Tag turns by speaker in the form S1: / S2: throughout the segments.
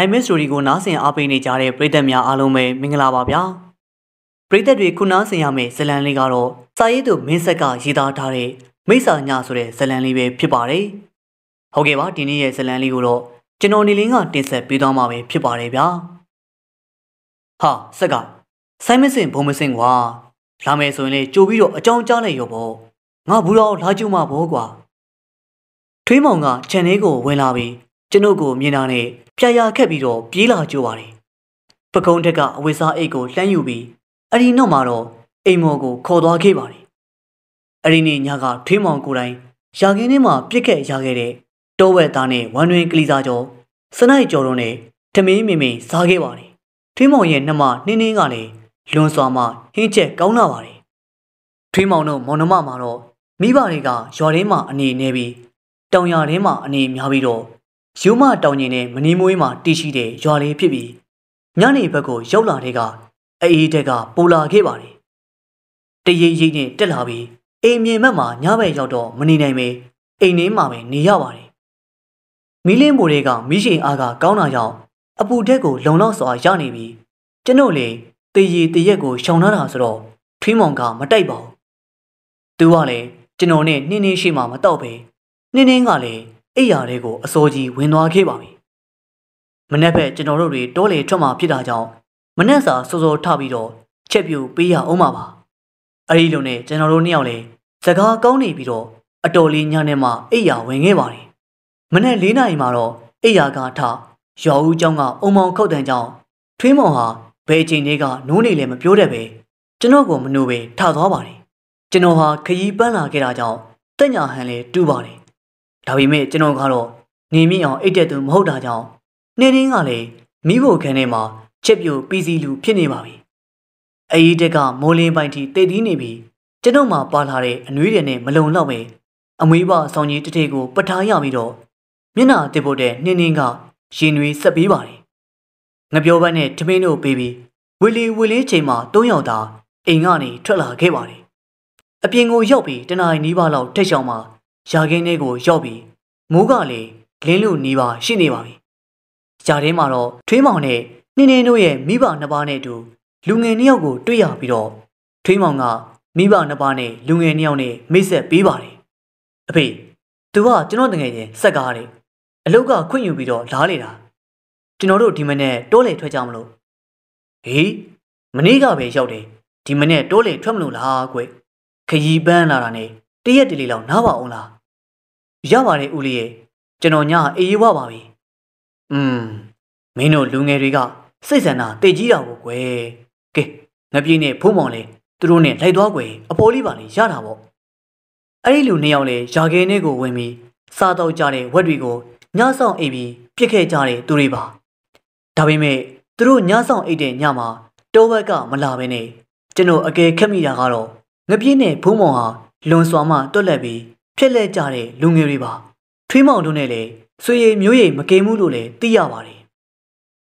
S1: နိုင်မစ်စတိုရီကိုနားဆင်အားပေးနေကြတဲ့ပရိသတ်များအားလုံးပဲမင်္ဂလာပါဗျာပရိသတ်တွေခုနားဆင်ရမယ့်ဇလံလေးကတော့စာရေးသူမင်းဆက်ကရေးသားထားတဲ့မိစ္ဆာညဆိုတဲ့ဇလံလေးပဲဖြစ်ပါတယ်ဟုတ်ကဲ့ပါဒီနေ့ရဲ့ဇလံလေးကိုတော့ကျွန်တော်နေလင်းကတင်ဆက်ပေးသွားမှာပဲဖြစ်ပါတယ်ဗျာဟာဆက်ကဆိုင်မစင်ဘုံမစင်ကွာ လာမယ်ဆိုရင်လေကြိုပြီးတော့အကြောင်းကြားလိုက်ရောပေါ့ငါဘူးတော့လာကြုံမှာပေါ့ကွာထွေးမောင်ကခြံလေးကိုဝင်လာပြီးကျွန်ုပ်ကိုမြင်တာနဲ့ပြာရခက်ပြီးတော့ပြေးလာကြပါတယ်ပကုံးထက်ကအဝိစားအိတ်ကိုလှမ်းယူပြီးအရင်နောက်မှာတော့အိမ်မော်ကို ခေါ်သွားခဲ့ပါတယ်အရင်နေ့ညကထွေးမောင်ကိုတိုင်ယာခင်းထဲမှာပြစ်ခတ်ရခဲ့တဲ့တောဝက်သားနဲ့ဝမ်တွင်ကလီစာကျော်စနိုက်ကျော်တို့နဲ့ထမင်းမင်မင်စားခဲ့ပါတယ်ထွေးမောင်ရဲ့နှမနှင်းနှင်းကလည်းလွန်စွာမှဟင်းချက်ကောင်းလာပါတယ်ထွေးမောင်တို့မောင်နှမမှာတော့မိဘတွေက ရွာထဲမှာအနေနေပြီးတောင်ယာထဲမှာအနေများပြီးတော့ရိုးမတောင်ကျင်နဲ့မနီမွေးမှာတည်ရှိတဲ့ရွာလေးဖြစ်ပြီးညနေဘက်ကို ရောက်လာတဲ့ကအအေးတက်ကပူလာခဲ့ပါတယ်။တရိပ်ရိပ်နဲ့တက်လာပြီးအိမ်မြင်ဘက်မှာညဘက်ရောက်တော့မနေနိုင်ပဲအိမ်ထဲမှာပဲနေရပါတယ်။မီးလင်းမိုတွေကမီးရှိန်အားကကောင်းတာကြောင့်အပူဓာတ်ကိုလုံလောက်စွာရနေပြီးကျွန်တော်လေတေရီတရက်ကိုရှောင်ထားတာဆိုတော့ထွေးမောင်က မတိုက်ပါဘူး။သူကလည်းကျွန်တော်နဲ့နှင်းနှင်းရှိမှမတော့ပဲနှင်းနှင်းကလည်းအိယာတဲကို အစောကြီးဝင်သွားခဲ့ပါပြီမနက်ဖက်ကျွန်တော်တို့တွေတောလေထွက်မှဖြစ်တာကြောင့်မနက်စာစောစောထပြီးတော့ချက်ပြူပေးရအောင်ပါပါအဲဒီလိုနဲ့ကျွန်တော်တို့နှစ်ယောက်လည်းစကားကောင်းနေပြီးတော့အတော်လေးညနေမှအိယာဝင်ခဲ့ပါတယ်မနက်၄နာရီမှာတော့အိယာကထရွာဦးကျောင်းကအုံမောင်ခောက်တန်ကျောင်း ထွေးမောင်ဟာဘယ်အချိန်လေးကနိုးနေလဲမပြောတတ်ပဲကျွန်တော်ကမနိုးပဲထသွားပါတယ်ကျွန်တော်ဟာခရီးပန်းလာခဲ့တာကြောင့်တက်ညာဟန်လည်းတူပါတယ်ဒါပေမဲ့ကျွန်တော်ကတော့နေမြင့်အောင်အိတ်တဲ့သူမဟုတ်တာကြောင့်နေရင်းကလည်းမိဖို့ခန်းထဲမှာချက်ပြိုပီစီလူဖြစ်နေပါပြီအေးတက်ကမိုးလင်းပိုင်းထိတိတ်သီးနေပြီကျွန်တော်မှပါလာတဲ့အနှွေးတွေနဲ့မလုံလောက်ပဲအမွေးပါဆောင်ကြီးတထေကို ပထားရပြီးတော့မျက်နှာတစ်ပုတ်တဲ့နှင်းနှင်းကရင်နွေးဆက်ပေးပါတယ်ငပြောပန်းနဲ့ထမင်းတို့ပေးပြီးဝီလီဝီလီချိန်မှာတုံးရောက်တာအိမ်ကနေထွက်လာခဲ့ပါတယ်အပြင်ကိုရောက်ပြီးတနအိနီးပါးလောက်ထက်ရှောင်မှာယာခင်းထဲကိုရောက်ပြီးမိုးကလည်းလင်းလို့နေပါရှိနေပါပြီ။ယာထဲမှာတော့ထွေးမောင်နဲ့နှင်းနှင်းတို့ရဲ့မိဘနှစ်ပါးနဲ့အတူလူငယ်နှစ်ယောက်ကိုတွေ့ရပြီးတော့ထွေးမောင်ကမိဘနှစ်ပါးနဲ့လူငယ်နှစ်ယောက်နဲ့မိတ်ဆက်ပေးပါတယ်။အဖေသူကကျွန်တော်တငယ်ချင်းဆက်ကားတယ်။အလုတ်က ခွင့်ယူပြီးတော့လားလေတာ။ကျွန်တော်တို့ဒီမနေ့တိုးလေထွက်ကြမလို့။ဟေးမနေ့ကပဲရောက်တယ်။ဒီမနေ့တိုးလေထွက်မလို့လားကွ။ခရီးပန်းလာတာနဲ့တရက်တလေလောက်နားပါအောင်လား။ရပါတယ်ဦးလေးရဲ့ကျွန်တော်ညအေးရွားပါပြီ။อืมမင်းတို့လူငယ်တွေကစိတ်ဆန္ဒတိတ်ကြီးတာကိုကွယ်။ကဲငပြင်းနဲ့ဖုံးမောင်လေသူတို့နဲ့လိုက်သွားကွယ်အပေါ်လေးပါလေရတာပေါ့။အဲ့ဒီလူနှစ်ယောက်လေရာခဲနဲ့ကိုဝင်ပြီးစားတော့ကြတဲ့ဝက်တွေကိုညဆောင်အိပ်ပြီးပြစ်ခဲ့ကြတဲ့သူတွေပါ။ဒါပေမဲ့သူတို့ညဆောင်အိပ်တဲ့ညမှာတောဘက်က မလာဘဲနဲ့ကျွန်တော်အကယ်ခက်မိတာကတော့ငပြင်းနဲ့ဖုံးမောင်ဟာလွန်စွာမှတွက်လက်ပြီးဖြစ်လက်ကြတဲ့လူငယ်တွေပါ ထွေးမောင်တို့နဲ့လည်းဆွေရည်မျိုးရည်မကိမ်မှုလို့လည်းသိရပါတယ်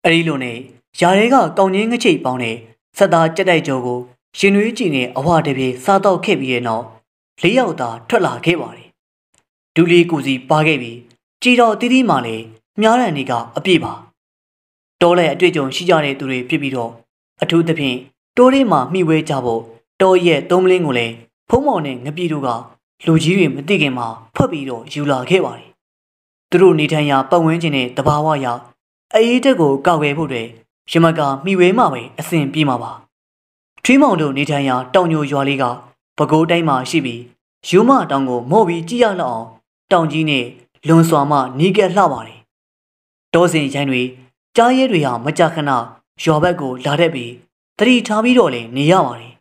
S1: အဲဒီလိုနဲ့ယာရဲကကောင်းချင်းငချိတ်ပေါင်းတဲ့ဆက်သားကြက်တိုက်ကြောကိုရှင်နွေးကြည်နဲ့အဝတပြေစားတော့ခဲ့ပြီးတဲ့နောက်လေးယောက်သာထွက်လာခဲ့ပါတယ်ဒူလီကိုစီပါခဲ့ပြီးကြည်တော်တီးတီးမှလည်းမြားရန်တွေက အပြည့်ပါတောလဲအတွေ့အကြုံရှိကြတဲ့သူတွေဖြစ်ပြီးတော့အထူးသဖြင့်တောထဲမှာမှီဝဲကြဖို့တောရဲ့သုံးမလင်းကိုလည်းဖုံးမောင်နဲ့ငပြီတို့ကလူကြီးတွေမသိခင်မှာဖတ်ပြီးတော့ယူလာခဲ့ပါတယ်။သူတို့နေထိုင်ရာပတ်ဝန်းကျင်နဲ့တဘာဝရအေးတက်ကိုကောက်ွယ်ဖို့တွေရမကမိဝဲမှာပဲအစဉ်ပြေးမှာပါ။ထွေးမောင်တို့နေထိုင်ရာတောင်ညိုရွာလေးကပဲခူးတိုင်းမှာရှိပြီးယူမတောင်ကိုမော့ပြီးကြည့်ရလောက်အောင်တောင်ကြီးနဲ့လွန်စွာမှနီးကပ်လှပါတယ်။တောစဉ်ရိုင်းတွေကြားရဲတွေဟာမကြခဏရွာဘက်ကို လာတတ်ပြီးတတိထားပြီးတော့လည်းနေရပါတယ်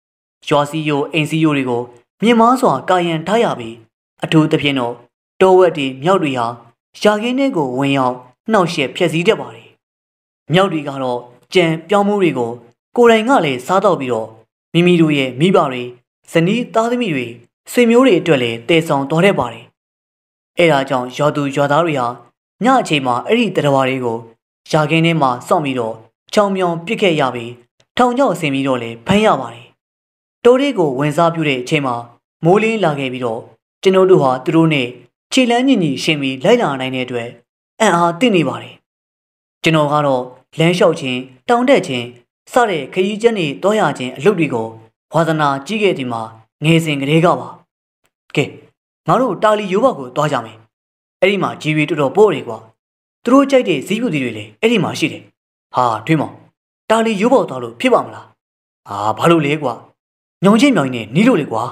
S1: ။ရွာစီယိုအိမ်စီယိုတွေကိုမြင့်မားစွာကာယံထားရပြီးအထူးသဖြင့်တော့တောဝက်တွေမြောက်တွေဟာရာခင်းထဲကို ဝင်ရောက်နှောက်ယှက်ဖျက်ဆီးတတ်ပါတယ်။မြောက်တွေကတော့ကြံပြောင်းမှုတွေကို ကိုယ်တိုင်ကလည်းစားတော့ပြီးတော့မိမိတို့ရဲ့မိဘတွေဇနီးသားသမီးတွေဆွေမျိုးတွေအတွက်လည်းတည်ဆောင်သွားတတ်ပါတယ်။အဲဒါကြောင့်ရွာသူရွာသားတွေဟာညအချိန်မှာအဲ့ဒီတရဝါတွေကိုရာခင်းထဲမှာစောင့်ပြီးတော့ချောင်မြောင်ပစ်ခဲ့ရပြီးထောင်ချောက်ဆင်ပြီးတော့လည်းဖမ်းရပါတယ်တိုးလေးကိုဝင်စားပြုတဲ့အချိန်မှာမိုးလင်းလာခဲ့ပြီးတော့ကျွန်တော်တို့ဟာသူတို့နဲ့ခြေလန်းညင်ညင်ရှင်ပြီးလိုက်လာနိုင်တဲ့အတွက်အံ့အားသင့်နေပါတယ်ကျွန်တော်ကတော့လမ်းလျှောက်ခြင်းတောင်းတက်ခြင်းစတဲ့ခရီးကျန်းတွေတွားရခြင်းအလုပ်တွေကိုဝါသနာ ကြီးခဲ့ဒီမှာငယ်စဉ်ကလေးကပါကဲငါတို့တာလီရိုးဘကိုတွားကြမယ်အဲ့ဒီမှာဂျီဝီတော်တော်ပို့တယ်ကွာသူတို့ကြိုက်တဲ့ဇီးပြူတီတွေလည်းအဲ့ဒီမှာရှိတယ်ဟာထွေးမောင်တာလီရိုးဘသွားလို့ဖြစ်ပါမလားဟာဘာလို့လဲကွာညုံချင်းမြောင်ကြီးနဲ့နီးလို့လေကွာ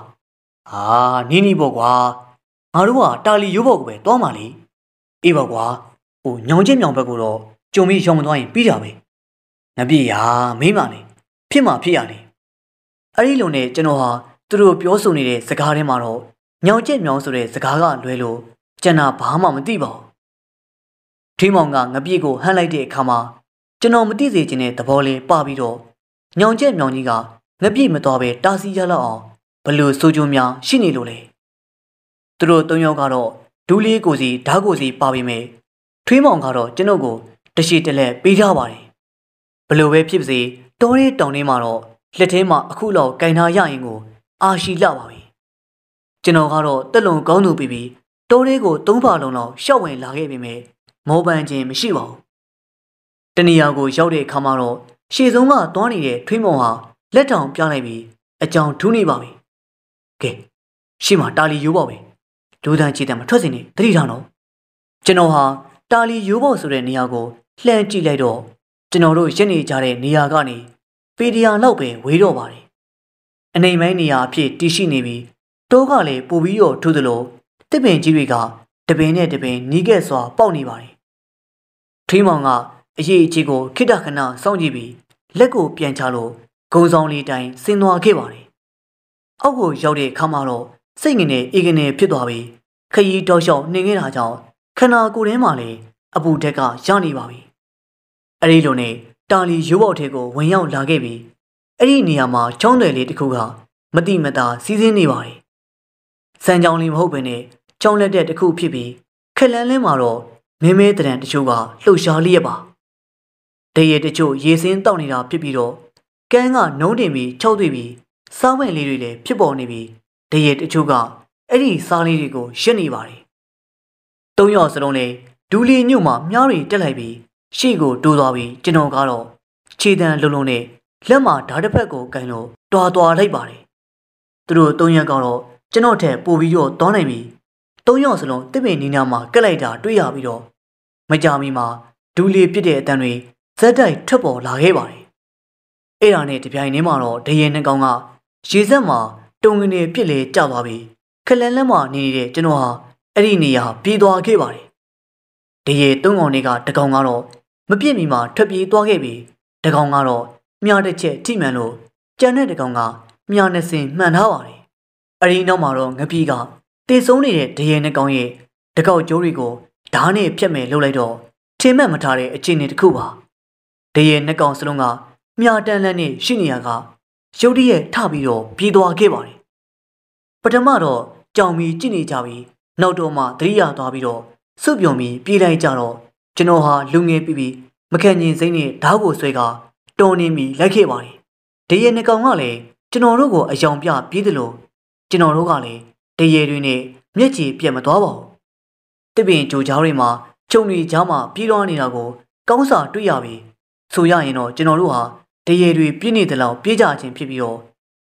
S1: ဟာနီးနီးပေါ့ကွာငါတို့ကတာလီရိုးဘော်ကိုပဲသွားမှလေအေးပေါ့ကွာဟိုညောင်ချင်းမြောင်ဘက်ကိုတော့ကြုံပြီးရောင်မသွားရင်ပြီးကြပဲငါပြည့်ရာမိမလေဖြစ်မှဖြစ်ရလေအဲ့ဒီလိုနဲ့ကျွန်တော်ဟာသူတို့ပြောဆိုနေတဲ့စကားထဲမှာတော့ညောင်ချင်းမြောင်ဆိုတဲ့စကားကလွဲလို့ကျွန်တော်ဘာမှမသိပါဘူးထိမောင်ကငပြည့်ကိုဟန့်လိုက်တဲ့အခါမှာကျွန်တော်မသိစေချင်တဲ့သဘောလေးပပြီးတော့ညောင်ကျက်မြောင်ကြီးကလက်ပြည့်မတော်ပဲတားဆီးရလောက်အောင်ဘလို့ဆိုကြုံများရှိနေလို့လဲသူတို့သုံးယောက်ကတော့ဒူးလေးကိုစီဓာတ်ကိုစီပါပေမဲ့ထွေးမောင်ကတော့ကျွန်ုပ်ကို တရှိတလက်ပေးကြပါတယ်ဘလို့ပဲဖြစ်စေတောရဲတောင်ထဲမှာတော့လက်ထဲမှာအခုလောက်ကင်ထားရရင်ကိုအာရှိလပါပဲကျွန်တော်ကတော့တက်လုံကောင်းသူပြီးပြီးတောရဲကိုသုံးဖာလုံးလောက်ရှောက်ဝင်လာခဲ့ပေမဲ့မောပန်းခြင်းမရှိပါဘူးတနေရာကိုရောက်တဲ့အခါမှာတော့ရှေ့ဆုံးကသွားနေတဲ့ထွေးမောင်ဟာလက်ထောင်ပြလိုက်ပြီးအကြောင်းထူးနေပါပြီ။ကဲရှေ့မှာတာလီရိုးပေါ့ပဲ။လူတန်းချီတမ်းမထွက်စင်နေတတိထောင်တော့ကျွန်တော်ဟာတာလီရိုးပေါ့ဆိုတဲ့နေရာကိုလှမ်းကြည့်လိုက်တော့ကျွန်တော်တို့ရက်နေကြတဲ့နေရာကနေပေဒီယာလောက်ပဲဝေးတော့ပါတယ်။အနေမိုင်းနေရာအဖြစ်တည်ရှိနေပြီးတိုးကလည်းပို့ပြီးတော့ထူးသလိုတစ်ပင်ကြီးတွေက တပင်နဲ့တပင်နီးကဲ့စွာ ပေါက်နေပါတယ်။ထီးမောင်ကအရေးအကြီးကိုခိတခဏစောင့်ကြည့်ပြီးလက်ကိုပြန်ချလို့ဂုံဆောင်လေးတိုင်ဆင်းသွားခဲ့ပါတယ်။အောက်ကိုရောက်တဲ့အခါမှာတော့စိတ်ငနေအေးကနေဖြစ်သွားပြီးခရီးတောက်လျှောက်နှင်ခဲ့တာကြောင့်ခနာကိုယ်ထဲမှာလည်းအပူဓာတ်ကရနေပါပြီ။အဲဒီလိုနဲ့တာလီရိုးပေါက်ထဲကိုဝင်ရောက်လာခဲ့ပြီးအဲ့ဒီနေရာမှာချောင်းတယ်လေးတစ်ခုကမတိမတာစီးဆင်းနေပါတယ်။စံချောင်းလေးမဟုတ်ဘဲနဲ့ချောင်းလက်တဲ့တစ်ခုဖြစ်ပြီးခက်လန်းလင်းမှာတော့မင်းမဲတရံတချို့ကလှုပ်ရှားလျက်ပါ။တရေတချို့ရေစင်းတောက်နေတာဖြစ်ပြီးတော့ကန်းကနှုံးတင်ပြီးချောက်သွေ့ပြီးစားဝင်လေးတွေလည်းဖြစ်ပေါ်နေပြီးတရေတချို့ကအဲ့ဒီစားလေးတွေကိုရစ်နေပါတယ်။သုံးယောက်စလုံးလည်းဒူလီညွတ်မှမြားတွေတက်လိုက်ပြီးရှေ့ကိုတိုးသွားပြီးကျွန်တော်ကတော့ခြေတံလုံးလုံးနဲ့လက်မှာဓာတ်တစ်ဖက်ကိုကန်လို့တွာတွာလိုက်ပါတယ်။သူတို့သုံးယောက်ကတော့ကျွန်တော်ထက်ပိုပြီးတော့တောင်းနိုင်ပြီးသုံးယောက်စလုံးတစ်ပင်နီးနားမှာကက်လိုက်တာတွေ့ရပြီးတော့မကြမီမှာဒူလီပြစ်တဲ့အတန်တွေဇက်တိုက်ထွက်ပေါ်လာခဲ့ပါတယ်အဲ့ဒါနဲ့တပြိုင်တည်းမှာတော့ဒရေနှကောင်ကရေစက်မှာတုံငင်တွေပြစ်လေကျသွားပြီခလန်လက်မှာနေနေတဲ့ကျွန်တော်ဟာအဲ့ဒီနေရာပြေးသွားခဲ့ပါတယ်ဒရေသုံးကောင်တွေကတကောင်ကတော့မပြစ်မီမှာထွက်ပြေးသွားခဲ့ပြီးတကောင်ကတော့မြားတစ်ချက်ထိမှန်လို့ကြံတဲ့တကောင်ကမြားနှစ်စင်မှန်ထားပါတယ်အရင်နောက်မှာတော့ငပီးကတေဆုံးနေတဲ့ဒရေနှကောင်ရဲ့တကောက်ကျိုးတွေကိုဓားနဲ့ဖြတ်မယ်လှုပ်လိုက်တော့ထင်မှတ်မထားတဲ့အခြေအနေတစ်ခုပါဒရေနှကောင်စလုံးကမြာတန်လန်နဲ့ရှိနေရကရုတ်တရက်ထပြီးတော့ပြေးသွားခဲ့ပါတယ်ပထမတော့ကြောင်မီကြည့်နေကြပြီးနောက်တော့မှသတိရသွားပြီးတော့စွပြုံပြီးပြေးလိုက်ကြတော့ကျွန်တော်ဟာလူငယ်ပြီးပြီးမခံကျင်စိမ့်နဲ့ဓာတ်ကိုဆွဲကတော်နေပြီးလိုက်ခဲ့ပါတယ်။တရေနှကောင်ကလည်းကျွန်တော်တို့ကိုအယောင်ပြပြေးတယ်လို့ကျွန်တော်တို့ကလည်းတရေတွေနဲ့မျက်ခြေပြတ်မသွားပါဘူး။တပင်ကြိုကြားတွေမှာကျုံတွေကြားမှာပြေးတော့နေတာကိုကောင်းစာတွေ့ရပြီးဆိုရရင်တော့ကျွန်တော်တို့ဟာဒရေတွေပြည့်နေသလောက်ပြေးကြခြင်းဖြစ်ပြီးတော့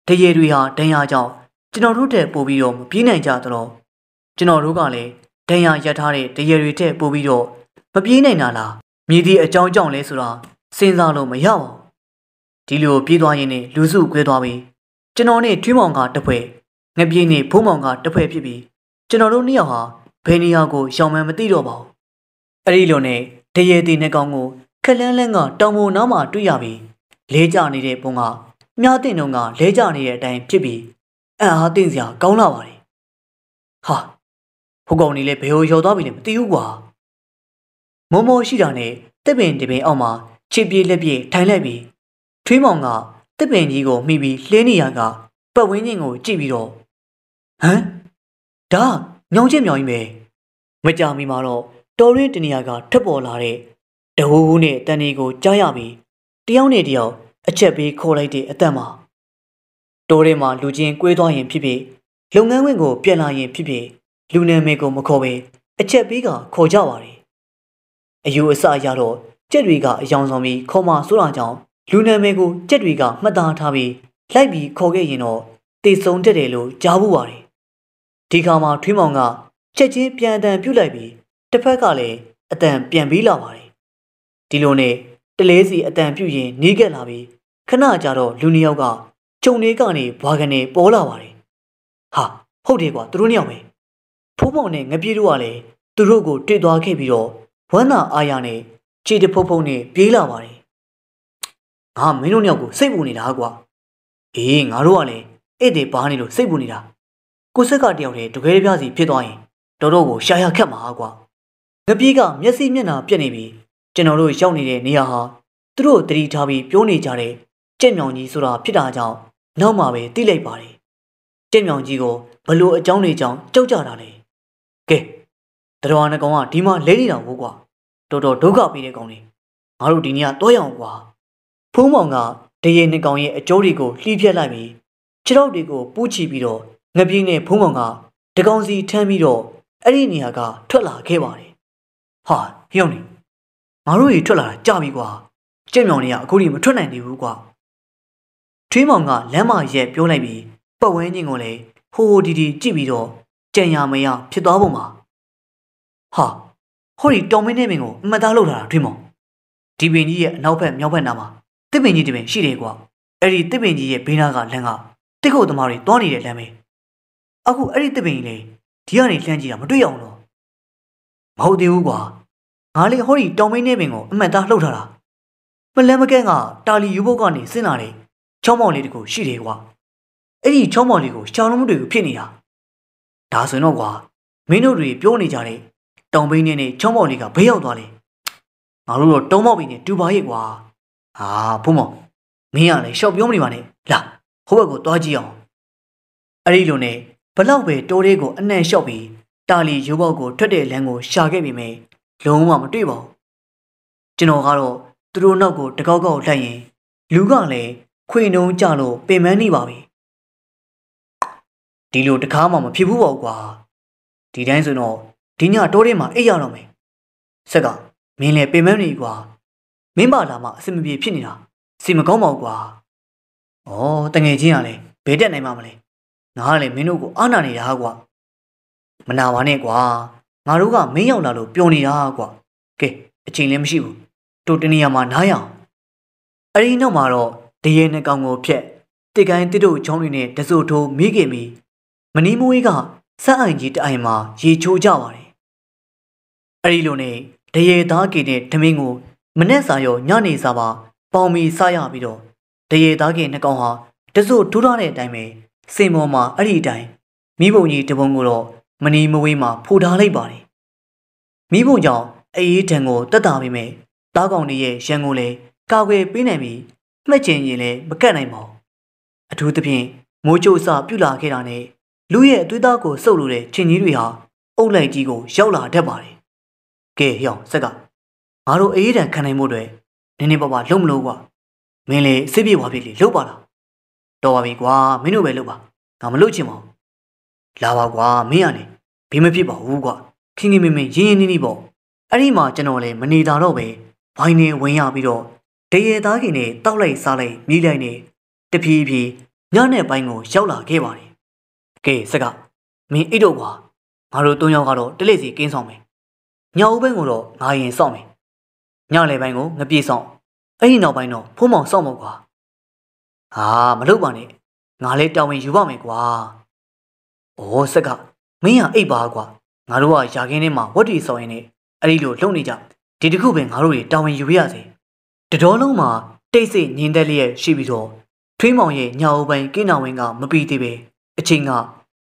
S1: ဒရေတွေဟာဒဏ်ရာကြောင့်ကျွန်တော်တို့တဲ့ပို့ပြီးတော့မပြေးနိုင်ကြတော့ကျွန်တော်တို့ကလည်းဒဏ်ရာရထားတဲ့ဒရေတွေထက်ပို့ပြီးတော့မပြေးနိုင်တာလားမြေဒီအကြောင်းကြောင့်လဲဆိုတာစဉ်းစားလို့မရပါဘူးဒီလိုပြေးသွားရင်းနဲ့လူစုကွဲသွားပြီးကျွန်တော်နဲ့ထွေးမောင်ကတစ်ဖွဲ့ငပြင်းနဲ့ဖိုးမောင်ကတစ်ဖွဲ့ဖြစ်ပြီး ကျွန်တော်တို့နှစ်ယောက်ဟာဘယ်နေရာကိုရောက်မှန်းမသိတော့ပါဘူးအဲ့ဒီလိုနဲ့တရေတီနှကောင်ကိုခက်လန်းလန်းကတောင်ပေါ်နားမှာတွေ့ရပြီးလဲကျနေတဲ့ပုံကမြားတင်တုံကလဲကျနေတဲ့အတိုင်းဖြစ်ပြီးအံ့အားသင့်စရာကောင်းလာပါတယ်။ဟာဟိုကောင်ကြီးလည်းဘယ်ဟိုရောက်သွားပြီလဲမသိဘူးကွာ။မမောရှိတာနဲ့တက်ပင်တပင်အောက်မှာခြေပြေးလက်ပြေးထိုင်လိုက်ပြီးထွေးမောင်ကတက်ပင်ကြီးကိုမိပြီးလှင်းနေရကပတ်ဝန်းကျင်ကိုကြည့်ပြီးတော့ဟမ်ဒါညောင်ချင်းမြောင်ကြီးပဲမကြမီမှာတော့တော်ရင်းတနေရာကထွက်ပေါ်လာတဲ့တဟိုးဟိုးနဲ့တန်ဒီကိုကြားရပြီးတယောက်နဲ့တယောက်အချက်ပေးခေါ်လိုက်တဲ့အတန်မှာတိုးထဲမှာလူချင်းကွေးသွားရင်ဖြစ်ဖြစ်လုပ်ငန်းဝင်ကိုပြက်လာရင်ဖြစ်ဖြစ်လူနာမည်ကိုမခေါ်ပဲအချက်ပေးကခေါ်ကြပါတယ်အယူအဆအရတော့ကြက်တွေကအယောင်ဆောင်ပြီးခေါ်မှဆိုတာကြောင့်လူနာမည်ကိုကြက်တွေကမှတ်သားထားပြီးလိုက်ပြီးခေါ်ခဲ့ရင်တော့တေဆုံတက်တယ်လို့ကြားဖို့ပါတယ်ဒီခါမှာထွေးမောင်က ချက်ချင်းပြန်အတန်ပြုတ်လိုက်ပြီးတစ်ဖက်ကလည်းအတန်ပြန်ပေးလာပါတယ်ဒီလိုနဲ့တလဲစီအတန်ပြုတ်ရင်နီးကက်လာပြီးခဏကြာတော့လူနှစ်ယောက်ကကျုံလေးကနေဘွားကနေပေါ်လာပါတယ်ဟာဟုတ်တယ်ကွာသူတို့နှစ်ယောက်ပဲဖိုးမောင်နဲ့ငပြေတို့ကလည်းသူတို့ကိုတွေ့သွားခဲ့ပြီးတော့ဝမ်းသာအာရနဲ့ခြေတဖုတ်ဖုတ်နဲ့ပြေးလာပါတယ်ငါမင်းတို့နှစ်ယောက်ကိုစိတ်ပူနေတာကွာအေးငါတို့ကလည်းအဲ့ဒီဘာနေလို့စိတ်ပူနေတာကိုစက်ကတယောက်နဲ့တကယ်ပြားစီဖြစ်သွားရင်တော်တော်ကိုရှာရခက်မှာကွာငပြေးကမျက်စိမျက်နှာပြက်နေပြီးကျွန်တော်တို့ရောက်နေတဲ့နေရာဟာသူတို့တတိထားပြီးပြောနေကြတဲ့ကြက်မြောင်ကြီးဆိုတာဖြစ်တာကြောင့်နောက်မှပဲသိလိုက်ပါတယ်ကြက်မြောင်ကြီးကိုဘလို့အကြောင်းတွေကြောင့်ကြောက်ကြတာလဲကဲတတော်နကောင်ကဒီမှာလဲနေတာဘူးကွာတော်တော်ဒုက္ခပေးတဲ့ကောင်လေးငါတို့ဒီနေ့ကတွားရအောင်ကွာဖုံးမောင်ကတရေနကောင်ရဲ့အကျိုးတွေကိုလှီးပြက်လိုက်ပြီးခြေထောက်တွေကိုပူးချီပြီးတော့ငပြင်းနဲ့ဖုံးမောင်ကတကောင်စီထမ်းပြီးတော့အဲ့ဒီနေရာကထွက်လာခဲ့ပါတယ်ဟာဟျောင်းနေငါတို့တွေထွက်လာတာကြာပြီကွာကြက်မြောင်တွေကအခုထိမထွက်နိုင်သေးဘူးကွာထွေးမောင်ကလမ်းမရက်ပြောလိုက်ပြီးပတ်ဝန်းကျင်ကိုလည်းဟိုဟိုဒီဒီကြည့်ပြီးတော့ကြံရမရဖြစ်သွားပုံပါဟာဟိုဒီတောင်မင်းနဲ့ပင်ကိုအမှတ်သားလောက်လာတာထွေးမောင်ဒီပင်ကြီးရဲ့အနောက်ဘက်မြောက်ဘက်နားမှာတစ်ပင်ကြီးတစ်ပင်ရှိတယ်ကွာအဲ့ဒီတစ်ပင်ကြီးရဲ့ဘေးနားကလမ်းကတစ်ခုတ်သမားတွေတွားနေတဲ့လမ်းပဲအခုအဲ့ဒီတစ်ပင်ကြီးလေဒီကနေလှမ်းကြည့်တာမတွေ့ရအောင်တော့မဟုတ်သေးဘူးကွာငါလေဟောဒီတောင်မင်းနေပင်ကိုအမှန်သားလှုပ်ထားတာမလဲမကဲကတာလီယူဘုတ်ကနေဆင်းလာတယ်ချောင်းမောင်လေးတကူရှိတယ်ကွာအဲ့ဒီချောင်းမောင်လေးကိုရှောင်းလုံးမတွေကိုဖြစ်နေတာဒါဆိုရင်တော့ကွာမင်းတို့တွေပြောနေကြတယ်တောင်ပင်းနေနဲ့ချောင်းမောင်လေးကဘေးရောက်သွားတယ်ငါတို့တော့တုံးမောက်ပင်နဲ့တူပါရဲ့ကွာဟာဖုံးမောင်မင်းကလည်းရှောက်ပြောမနေပါနဲ့လာဟိုဘက်ကိုသွားကြည့်အောင်အဲ့ဒီလိုနဲ့ဘလောက်ပဲတိုးလေးကိုအနှံ့လျှောက်ပြီးတာလီရိုးပေါက်ကိုထွက်တဲ့လမ်းကိုရှာခဲ့ပြီမယ်လုံးဝမတွေ့ပါဘူးကျွန်တော်ကတော့သူတို့နောက်ကို တကောက်ကောက်လှည့်ရင် လူကလည်းခွေနှုံကြလို့ပင်မနေပါပြီဒီလိုတကားမှမဖြစ်ဘူးပေါ့ကွာဒီတိုင်းဆိုတော့ဒီညတိုးတဲ့မှာအိပ်ရတော့မယ်ဆက်ကမင်းလည်းပင်မနေကွာ မင်းပါလာမှအဆင်မပြေဖြစ်နေတာစီမကောင်းပါဘူးကွာဩတငယ်ချင်းကလည်းဘယ်တက်နိုင်မှမလဲငါကလည်းမင်းတို့ကိုအားနာနေတာကွာမနာပါနဲ့ကွာငါတို့ကမင်းရောက်လာလို့ပျော်နေတာကွာကဲအချိန်လည်းမရှိဘူးတို့တနေရာမှာနားရအောင်အဲ့ဒီနောက်မှာတော့ဒရေနှကောင်ကိုဖြက်တိတ်ကိုင်းတိတို့ချောင်းတွေနဲ့တစို့ထိုးမိခင်ပြီးမနီမွေးကစက်အိုင်ကြီးတအိုင်မှာ ရေချိုးကြပါတယ်အဲ့ဒီလိုနဲ့ဒရေသားကေနဲ့ဓမင်းကို မနဲ့စာရောညနေစာပါပေါင်မီစရပြီးတော့ဒရေသားကေနှကောင်ဟာတစို့ထိုးထားတဲ့အတိုင်းပဲစင်ပေါ်မှာအဲ့ဒီအတိုင်းမိဘုံကြီးတပုံကိုတော့မနီမဝေးမှာဖိုထားလိုက်ပါတယ်မိဖို့ကြောင့်အေးတံကိုတက်တာပေမဲ့တားကောင်တွေရဲ့ရန်ကိုလည်းကာကွယ်ပေးနိုင်ပြီးမှတ်ချင်ရင်လည်းမကတ်နိုင်ပါဘူးအထူးသဖြင့်မိုးကြိုစပြုလာခဲ့တာနဲ့လူရဲ့အသွေးသားကိုစုပ်လို့တဲ့ချင်းကြီးတွေဟာအုတ်လိုက်ကြီးကိုရောက်လာတတ်ပါတယ်ကဲဟျောင်းဆက်ကငါတို့အေးတံခံနိုင်မှုတွေနင်းနေပါပါလုံမလို့ကွာမင်းလေစိတ်ပြေပါပြီလေလှုပ်ပါလားတော်ပါပြီကွာမင်းတို့ပဲလှုပ်ပါငါမလှုပ်ချင်ပါဘူးလာပါကွာမင်းကနေဘေးမဖြစ်ပါဘူးကွာခင်ခင်မင်မင်ရင်းရင်းနှီးနှီးပေါ့အဲ့ဒီမှာကျွန်တော်လည်းမနေတာတော့ပဲဝိုင်းနေဝင်ရပြီးတော့တရေသားခင်နဲ့တောက်လိုက်စားလိုက်မြည်လိုက်နေတဖြည်းဖြည်းညနေပိုင်းကိုရောက်လာခဲ့ပါတယ်ကဲစကမင်းအိတ်တော့ကွာငါတို့၃ယောက်ကတော့တလက်စီကင်းဆောင်မယ်ညအုပ်ပိုင်းကိုတော့ငါရင်စောင့်မယ်ညလေပိုင်းကိုငပြေဆောင်အဲ့ဒီနောက်ပိုင်းတော့ဖုံးမောင်စောင့်မောင်ကွာဟာမလုပ်ပါနဲ့ငါလည်းတောင်းဝင်ယူပါမယ်ကွာ။အော်ဆက်ကမင်းကအိတ်ပါကွာ။ငါတို့ကယာခင်းထဲမှာဝတ်တွေဆော်ရင်လည်းအဲ့ဒီလိုလှုပ်နေကြ။ဒီတစ်ခုပဲငါတို့တွေတာဝန်ယူရစေ။တတော်လုံးမှာတိတ်ဆိတ်ငြင်းသက်လျက်ရှိပြီးတော့ထွေးမောင်ရဲ့ညာအုပ်ပိုင်းကိနာဝင်းကမပြီးသေးပဲအချိန်က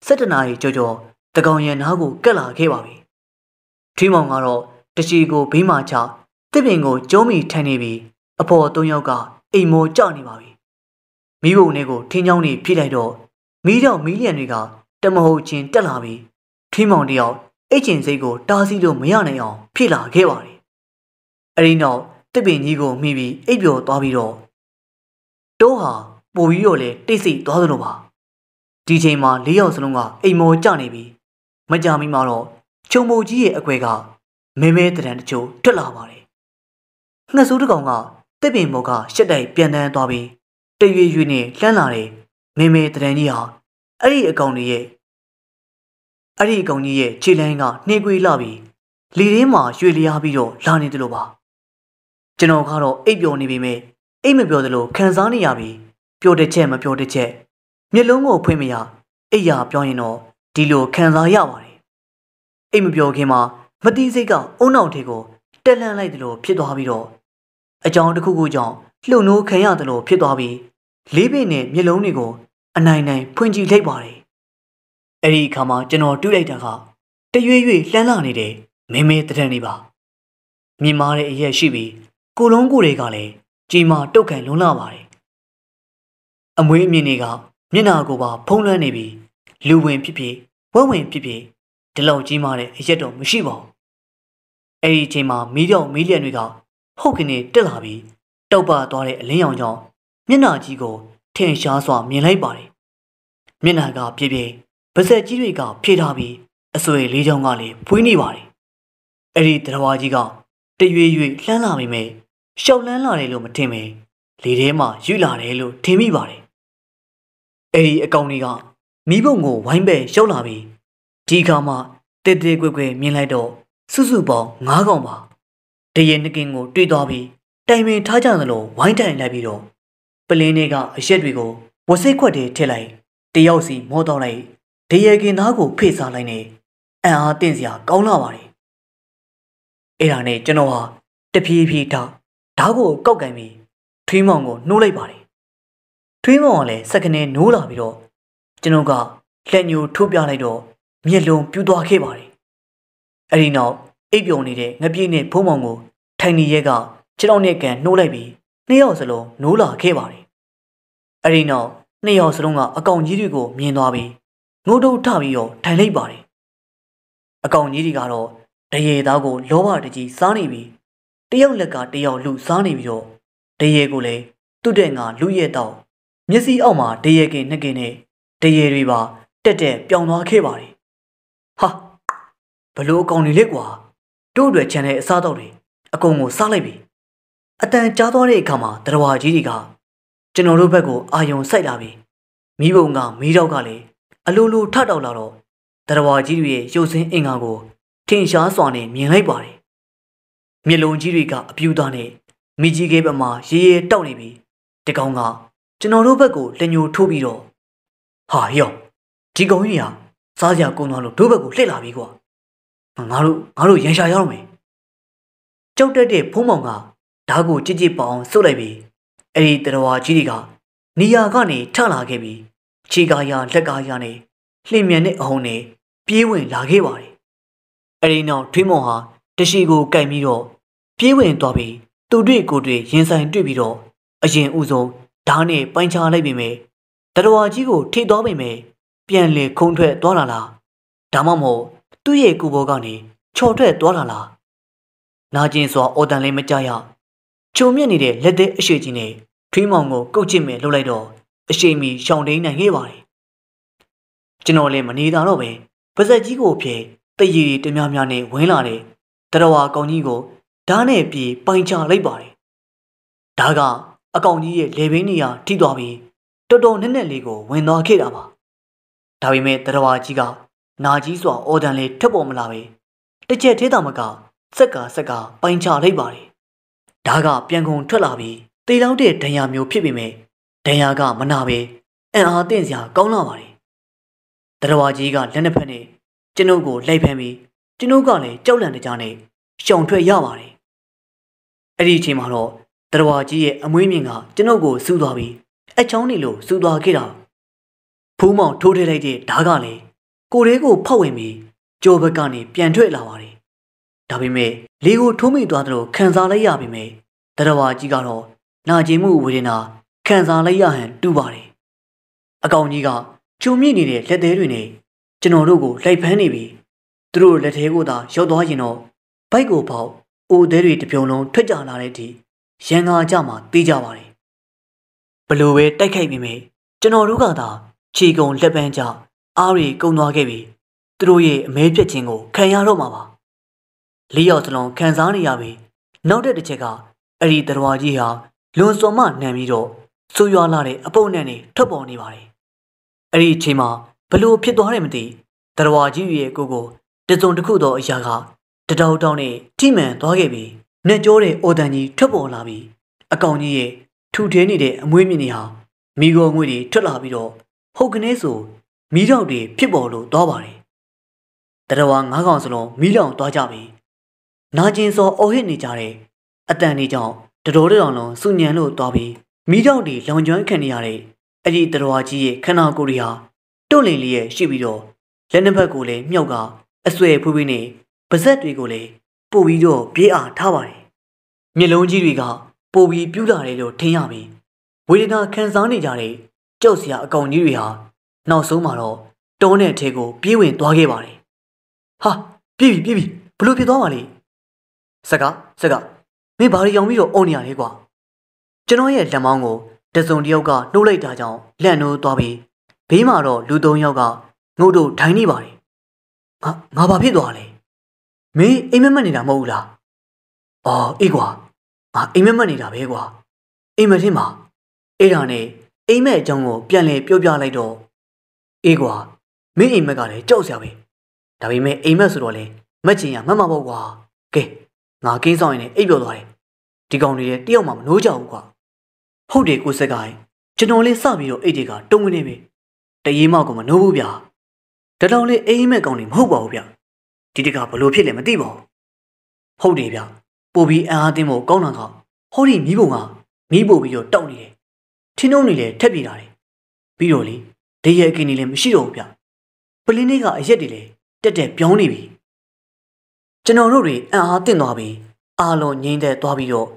S1: 7နာရီကျော်ကျော်တကောင်ရန်နားကိုကက်လာခဲ့ပါပြီ။ထွေးမောင်ကတော့တချီကိုဘေးမှချတစ်ပင်ကိုကျုံးမိထိုင်နေပြီးအဖော်၃ယောက်ကအိမ်မောကြောက်နေပါပြီ။မိဘုံတွေကို ထင်းချောင်းတွေဖိလိုက်တော့မိတော့မီးလျံတွေကတမဟုတ်ချင်းတက်လာပြီးထင်းမောင်တယောက်အိတ်ကျင်စိတ်ကိုတားဆီးလို့မရနိုင်အောင်ဖြစ်လာခဲ့ပါတယ်။အဲဒီနောက်တစ်ပင်ကြီးကိုမိပြီးအိပ်ပျော်သွားပြီးတော့တိုးဟာပူကြီးရော်လဲတိတ်ဆိတ်သွားသလိုပါ။ဒီချိန်မှာလေးယောက်စလုံးကအိမ်မော်ကျနေပြီးမကြမီမှာတော့ချုံမုတ်ကြီးရဲ့အခွဲကမဲမဲတရံတချို့ထွက်လာပါတယ်။ငှက်ဆိုးတကောင်ကတစ်ပင်ပေါ်ကရှက်တိုက်ပြန်တန်းသွားပြီးတရွေ့ရွေ့နဲ့လှမ်းလာတဲ့မဲမဲတရံကြီးဟာအဲ့ဒီအကောင်ကြီးရဲ့အဲ့ဒီအကောင်ကြီးရဲ့ခြေလမ်းကနှေးကွေးလာပြီးလေထဲမှာရွှေလျားပြီးတော့လာနေတယ်လို့ပါကျွန်တော်ကတော့အိပ်ပျော်နေပြီမဲ့အိပ်မပျော်သလိုခံစားနေရပြီးပျော်တစ်ချက်မပျော်တစ်ချက်မျက်လုံးကိုဖွင့်မရအိပ်ရာပြောင်းရင်တော့ဒီလိုခံစားရပါတယ်အိပ်မပျော်ခင်မှာမတိစိတ်ကအုံနောက်ထေကိုတက်လန့်လိုက်တယ်လို့ဖြစ်သွားပြီးတော့အကြောင်းတစ်ခုခုကြောင့်လှုပ်နိုးခံရတယ်လို့ဖြစ်သွားပြီးလေးပင်နဲ့မျက်လုံးတွေကိုအနိုင်နိုင်ဖွင့်ကြည့်လိုက်ပါတယ်။အဲ့ဒီအခါမှာကျွန်တော်တွေ့လိုက်တာကတရွေ့ရွေ့လှမ်းလာနေတယ်မင်းမဲတံတန်နေပါ။မြင်မာတဲ့အရက်ရှိပြီးကိုလုံးကိုတွေကလည်းကြီးမာတုတ်ကန်လွန်းလာပါတယ်။အမွေးအမြင်တွေက မျက်နာကိုပါ ဖုံးလွှမ်းနေပြီးလူဝင်ဖြစ်ဖြစ်ဝဲဝင်ဖြစ်ဖြစ်ဒီလောက်ကြီးမာတဲ့အရက်တော့မရှိပါဘူး။အဲ့ဒီအချိန်မှာမီးကြောင်မီးလျံတွေက ဟုတ်ကနေတက်လာပြီးတောက်ပသွားတဲ့အလင်းရောင်ကြောင့်မျက်နှာကြီးကိုထင်ရှားစွာမြင်လိုက်ပါတယ်မျက်နှာကပြပြပါဇက်ကြီးတွေကဖြေထားပြီးအစွေလေးချောင်းကလည်းဖွေးနေပါတယ်အဲ့ဒီတရဝါကြီးကတရွေ့ရွေ့လှမ်းလာမိမယ်ရှောက်လန်းလာတယ်လို့မထင်ပဲလေထဲမှာယွလာတယ်လို့ထင်မိပါတယ်အဲ့ဒီအကောင်တွေကမိဘုံကိုဝိုင်းပဲရောက်လာပြီးဒီခါမှတဲတဲကွဲ့ကွဲ့မြင်လိုက်တော့စုစုပေါင်း၅កောင်ပါတရေနှကင်းကိုတွေ့သွားပြီးတိုင်ပင်ထားကြသလိုဝိုင်းတိုင်လိုက်ပြီးတော့လင်းတွေက အရက်တွေကိုဝစိတ်ခွက်တွေထည့်လိုက်တယောက်စီမောတော့လိုက်ဒေရကင်သားကိုဖိစားလိုက်နေအံ့အားတင့်စရာကောင်းလာပါတယ်အဲ့ဒါနဲ့ကျွန်တော်ဟာတပြေးပြေးတောက်ဓာတ်ကိုကောက်ကင်ပြီး ထွေးမောင်ကိုနှိုးလိုက်ပါတယ်ထွေးမောင်ကလည်းစက္ကနဲနိုးလာပြီးတော့ကျွန်တော်ကလက်ညှိုးထိုးပြလိုက်တော့မျက်လုံးပြူသွားခဲ့ပါတယ်အဲ့ဒီနောက်အိပ်ပျော်နေတဲ့ငပြေးနဲ့ဖုံးမောင်ကိုထိုင်နေရက်ကခြေထောက်နဲ့ကန်နှိုးလိုက်ပြီးနှစ်ယောက်စလုံးနိုးလာခဲ့ပါတယ်အဲ့ဒီနောက်နှစ်ယောက်စလုံးကအကောင်ကြီးတွေကို မြင်သွားပြီးငုတ်တုတ်ထပြီးတော့ထိုင်လိုက်ပါတယ်အကောင်ကြီးတွေကတော့တရေသားကိုလောဘတကြီးစားနေပြီးတယောက်လက်ကတယောက်လူစားနေပြီးတော့တရေကိုလည်းသူ့တဲ့ငါလူရဲ့တောက်မျက်စိအောက်မှာတရေကင်နှစ်ကင်နဲ့တရေတွေပါတက်တက်ပြောင်းသွားခဲ့ပါတယ်ဟာဘလို့အကောင်နေလေကွာတို့တွေချန်တဲ့အစားတော့တွေအကုန်ကိုစားလိုက်ပြီအတန်ကြားသွားတဲ့အခါမှာတရဝါကြီးတွေကကျွန်တော်တို့ဘက်ကိုအာယုံစိုက်လာပြီမိဘုံကမိတော့ကလည်းအလိုလိုထထောက်လာတော့တရဝါကြီးတွေရဲ့ရုပ်စင်းအင်္ဂါကို ထင်ရှားစွာနဲ့မြင်လိုက်ပါတယ်မျက်လုံးကြီးတွေကအပြူသားနဲ့မိကြီးကဲဘက်မှာရေရေတောက်နေပြီတကောင်ကကျွန်တော်တို့ဘက်ကိုလက်ညှိုးထိုးပြီးတော့ဟာယောဒီကောင်ကြီးဟာစားစရာကုန်သွားလို့တို့ဘက်ကိုလှည့်လာပြီကွာငါတို့ငါတို့ရန်ရှာရအောင်မယ်ကြောက်တက်တဲ့ဖုံးမောင်ကဓားကိုကြစ်ကြစ်ပေါအောင်ဆုပ်လိုက်ပြီးအဲ့ဒီတရဝါကြီးတွေကနေရာကနေထလာခဲ့ပြီးခြေကာရာလက်ကာရာနဲ့လှင်မြန်တဲ့အဟုန်နဲ့ပြေးဝင်လာခဲ့ပါတယ်။အဲ့ဒီနောက်ထွေးမော်ဟာ တရှိကိုကင်ပြီးတော့ပြေးဝင်သွားပြီးသူတွေ့ကိုတွေ့ရင်ဆိုင်တွေ့ပြီးတော့အရင်ဥဆုံးဓာတ်နဲ့ပိုင်းခြားလိုက်ပြီမယ်။တရဝါကြီးကိုထိသွားပြီမယ်။ပြန်လေခုံထွက်သွားလာလား။ဒါမှမဟုတ်သူ့ရဲ့ကိုဘောကနေချော်ထွက်သွားလာလား။နာကျင်စွာအော်တန်လေးမကြရချုံမြင့်နေတဲ့လက်သေးအရှိကြီးနဲ့ထွေးမောင်ကိုကုတ်ချစ်မယ်လှုပ်လိုက်တော့အရှိမီရှောင်းတိန်နိုင်ခဲ့ပါတယ်ကျွန်တော်လည်းမနေတာတော့ပဲပါဇက်ကြီးကိုဖြဲတည်ရည်တများများနဲ့ဝင်လာတဲ့တရဝါကောင်ကြီးကိုဓာတ်နဲ့ပြေးပိုင်ချလိုက်ပါတယ်ဒါကအကောင်ကြီးရဲ့လေပင်းနေရာထိသွားပြီးတော်တော်နက်နက်လေးကို ဝင်သွားခဲ့တာပါဒါပေမဲ့တရဝါကြီးကနာကြီးစွာအော်တန်လေးထွက်ပေါ်မလာပဲတစ်ချက်သေးတာမက စက်ကစက်ကပိုင်ချလိုက်ပါတယ်ဒါကပြန်ကုန်ထွက်လာပြီးတေလောက်တဲ့ဒဏ်ရာမျိုးဖြစ်ပေမဲ့ဒဏ်ရာကမနာပဲအံ့အားသင့်စရာကောင်းလာပါတယ်တရဝကြီးကလက်နှစ်ဖက်နဲ့ကျွန်ုပ်ကို လိုက်ဖမ်းပြီး ကျွန်ုပ်ကလည်းကြောက်လန့်တကြားနဲ့ရှောင်ထွက်ရပါတယ်အဲ့ဒီအချိန်မှာတော့တရဝကြီးရဲ့အမွေးမြင်ကကျွန်ုပ်ကိုစူးသွားပြီးအချောင်းနေလို့စူးသွားခဲ့တာဖူးမောင်ထိုးထည့်လိုက်တဲ့ဓားကလည်းကိုယ်လေးကိုဖောက်ဝင်ပြီးကြောဘက်ကနေပြန်ထွက်လာပါတယ်ဒါပေမဲ့လေကိုထိုးမိသွားသလိုခံစားလိုက်ရပေမဲ့တရဝါကြီးကတော့နာကျင်မှုဝေဒနာခံစားလိုက်ရဟန်တူပါတယ်အကောင်ကြီးကချုံမြင့်နေတဲ့လက်သေးတွေနဲ့ကျွန်တော်တို့ကိုလိုက်ဖမ်းနေပြီသူတို့လက်သေးကိုသာရောက်သွားရင်တော့ဘိုက်ကိုပေါက်အိုသေးတွေတပြုံလုံးထွက်ကြလာတဲ့အထိရန်ကာကြမှာတေးကြပါတယ်ဘလို့ပဲတိုက်ခိုက်မိမယ်ကျွန်တော်တို့ကသာခြေကုံလက်ပန်းကြအားတွေကုံသွားခဲ့ပြီသူတို့ရဲ့အမဲပြက်ခြင်းကိုခံရတော့မှာပါလေးယောက်သလုံးခံစားနေရပြီးနောက်တဲ့တစ်ချက်ကအဲ့ဒီတရွာကြီးဟာလွန်စွန်မှနှံပြီးတော့ဆူရွာလာတဲ့အပုံနဲ့နေထွက်ပေါ်နေပါတယ်။အဲ့ဒီအချိန်မှာဘလို့ဖြစ်သွားတယ်မသိတရွာကြီးရဲ့ကိုကိုတစုံတစ်ခုသော အရာကတတောက်တောက်နဲ့ထိမှန်သွားခဲ့ပြီးနှက်ကြောတဲ့အော်တန်ကြီးထွက်ပေါ်လာပြီးအကောင်ကြီးရဲ့ထူထဲနေတဲ့အမွေးမြင့်တွေဟာမိဂေါငွေတွေထွက်လာပြီးတော့ဟုတ်ကနေဆိုမိတော့တွေဖြစ်ပေါ်လို့သွားပါတယ်။တရဝါငါးကောင်စလုံးမိလောင်သွားကြပြီနာကျင်စွာအော်ဟစ်နေကြတဲ့အတန်တွေကြောင့်တတော်တောင်လုံးစူညံလို့သွားပြီးမိကြောက်တွေလောင်ကျွမ်းခံနေရတဲ့အကြီးတတော်ကြီးရဲ့ခန္ဓာကိုယ်တွေဟာတွန့်လင်လျက်ရှိပြီးတော့လက်နှစ်ဖက်ကိုလည်းမြှောက်ကအဆွဲဖွေးဖွေးနေပါဇက်တွေကိုလည်းပို့ပြီးတော့ပြေးအားထားပါတယ်မျက်လုံးကြီးတွေကပို့ပြီးပြူးလာတယ်လို့ထင်ရပြီးဝေဒနာခံစားနေကြတဲ့ကြောက်စရာအကောင်ကြီးတွေဟာနောက်ဆုံးမှာတော့တောနဲ့ထဲကိုပြေးဝင်သွားခဲ့ပါတယ်ဟာပြေးပြီပြေးပြီဘလို့ဖြစ်သွားပါလိမ့်စကားစကားမင်းဘာတွေရောင်ပြီးတော့အုံနေရလဲကွာကျွန်တော်ရဲ့လက်မောင်းကိုတစုံတစ်ယောက်ကနှုတ်လိုက်တာကြောင့်လန့်နိုးသွားပြီးဘေးမှာတော့လူသုံးယောက်ကငုတ်တို့ထိုင်နေပါတယ်ငါငါဘာဖြစ်သွားလဲမင်းအိမ်မက်မက်နေတာမဟုတ်ဘူးလားအော်အေးကွာငါအိမ်မက်မက်နေတာပဲကွာအိမ်မက်ထင်းမှာအဲ့ဒါနဲ့အိမ်မက်အကြောင်းကို ပြန်လဲပြောပြလိုက်တော့အေးကွာမင်းအိမ်မက်ကလည်းကြောက်စရာပဲဒါပေမဲ့အိမ်မက်ဆိုတော့လေမက်ချင်ရမှတ်မှာပေါ့ကွာကဲငါကင်းဆောင်ရင်လည်းအိပ်ပျော်သွားတယ်ဒီကောင်တွေလည်းတယောက်မှမနှိုးကြဘူးကွာဟုတ်တယ်ကိုစက်ကရင်ကျွန်တော်လေးစပြီးတော့အိတ်တွေကတုံဝင်နေပြီတရေးမောက်ကမနှိုးဘူးဗျာတတော်လေးအိမ်မက်ကောင်တွေမဟုတ်ပါဘူးဗျာဒီတကဘလို့ဖြစ်လဲမသိပါဘူးဟုတ်တယ်ဗျာပိုပြီးအအားတင်းဖို့ကောင်းတာကဟောဒီမိဘုံကမိပို့ပြီးတော့တောက်နေတယ်ထင်းလုံးတွေလည်းထက်ပြေးလာတယ်ပြီးတော့လေဒေရဲ့အကင်းတွေလည်းမရှိတော့ဘူးဗျပလင်းလေးကအရက်တွေလည်းတက်တက်ပြောင်းနေပြီကျွန်တော်တို့တွေအံ့အားသင့်သွားပြီးအာလွန်ငြိမ့်သက်သွားပြီးတော့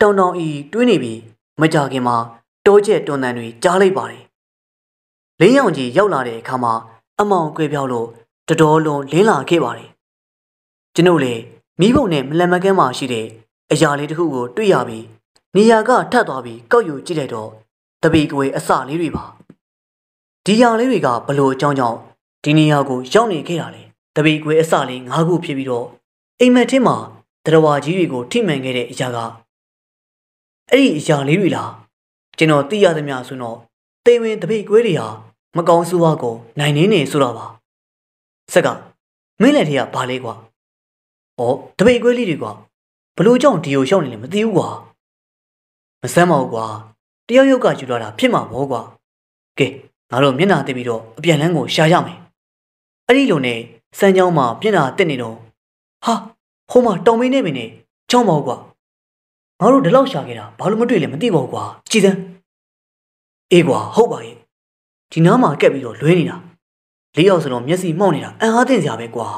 S1: တောင်တောင်ဤတွင်းနေပြီးမကြခင်မှာတောကျက်တွန်တန်တွေကြားလိုက်ပါတယ်လင်းရောင်ကြီးရောက်လာတဲ့အခါမှာအမောင်ကွဲပြောင်းလို့တတော်လွန်လင်းလာခဲ့ပါတယ်ကျွန်တော်လေမိဘုံနဲ့မလန်မကန်းမှာရှိတဲ့အရာလေးတစ်ခုကို တွေ့ရပြီးနေရာကထပ်သွားပြီးကောက်ယူကြည့်လိုက်တော့တပီကွေအစလေးတွေပါဒီရာလေးတွေကဘလို့အကြောင်းကြောင့်ဒီနေရာကိုရောက်နေခဲ့တာလေတပီကွေအစလေး၅ခုဖြစ်ပြီးတော့အိမ်မက်ထဲမှာတရဝါကြီးတွေကိုထိမှန်ခဲ့တဲ့အရာကအဲ့ဒီအရာလေးတွေလားကျွန်တော်သိရသမျှဆိုတော့တိမ်ဝင်တပိတ်ကွဲတွေဟာမကောင်းဆိုးဝါးကိုနိုင်နေနေဆိုတာပါဆက်ကမင်းလက်ထဲကဘာလဲကွာဩတပိတ်ကွဲလေးတွေကွာဘလို့ကြောင့်ဒီကိုရှောက်နေလဲမသိဘူးကွာမစမ်းပါဘူးကွာတယောက်ယောက်ကယူလာတာဖြစ်မှာပေါ့ကွာကဲငါတို့မျက်နှာတက်ပြီးတော့အပြန်လန်းကိုရှာရမယ်အဲ့ဒီလိုနဲ့စမ်းကြောင်းမှာမျက်နှာတက်နေတော့ဟာဟိုမှာတောင်မင်းနဲ့မင်းနဲ့ကြောင်းပါဦးကွာငါတို့ဒီလောက်ရှာခဲ့တာဘာလို့မတွေ့လဲမသိပါဘူးကွာကြည်စမ်းအေးကွာဟုတ်ပါရဲ့ဒီနားမှာကက်ပြီးတော့လွှဲနေတာလေးယောက်စလုံးမျက်စိမှောက်နေတာအံအားသင့်စရာပဲကွာ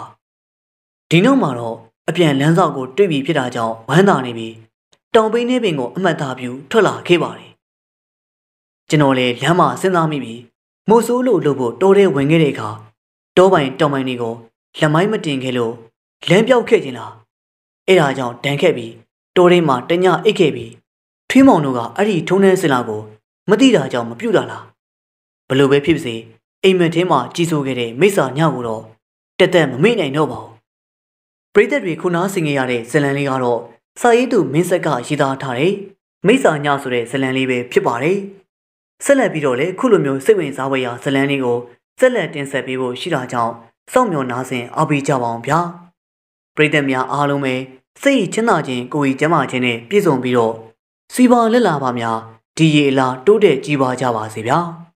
S1: ဒီနောက်မှာတော့အပြန်လမ်းဆောင်ကို တွေ့ပြီးဖြစ်တာကြောင့်ဝမ်းသာနေပြီး တောင်ပိန်းနေပင်ကိုအမှတ်သားပြုထွက်လာခဲ့ပါတယ်ကျွန်တော်လည်းလမ်းမှာစဉ်းစားမိပြီးမိုးဆိုးလို့လို့ဖို့တိုးတဲ့ဝင်ခဲ့တဲ့အခါတောပိုင် တောင်ပိုင်တွေကိုလက်မိုင်းမတင်ခဲ့လို့လမ်းပြောက်ခဲ့ခြင်းလားအဲ့ဒါကြောင့်ဒဏ်ခက်ပြီးတော်ရင်မှာတညအိတ်ခဲ့ပြီးထွေးမောင်တို့ကအဲ့ဒီထုံးတန်းစင်လာကို မသိတာကြောင့်မပြုတ်တာလားဘလို့ပဲဖြစ်စေအိမ်မက်ထဲမှာကြီးစိုးခဲ့တဲ့မိစ္ဆာညကိုတော့တက်တက်မမေ့နိုင်တော့ပါဘူးပရိသတ်တွေခုနားဆင်ခဲ့ရတဲ့ဇလံလေးကတော့စာရေးသူမင်းဆက်ကရေးသားထားတဲ့မိစ္ဆာညဆိုတဲ့ဇလံလေးပဲဖြစ်ပါတယ်ဆက်လက်ပြီးတော့လည်းခုလိုမျိုးစိတ်ဝင်စားဖွယ်ရာဇလံလေးကိုဆက်လက်တင်ဆက်ပေးဖို့ရှိတာကြောင့်စောင့်မျှော်နားဆင်အားပေးကြပါအောင်ဗျာ။ပရိသတ်များအားလုံးပဲစိတ်ချမ်းသာခြင်းကိုယ်ရည်ကျန်းမာခြင်းနဲ့ပြည့်စုံပြီးတော့စီပါလက်လာပါများဒီရေလာတိုးတက်ကြည်ပါကြပါစေဗျာ။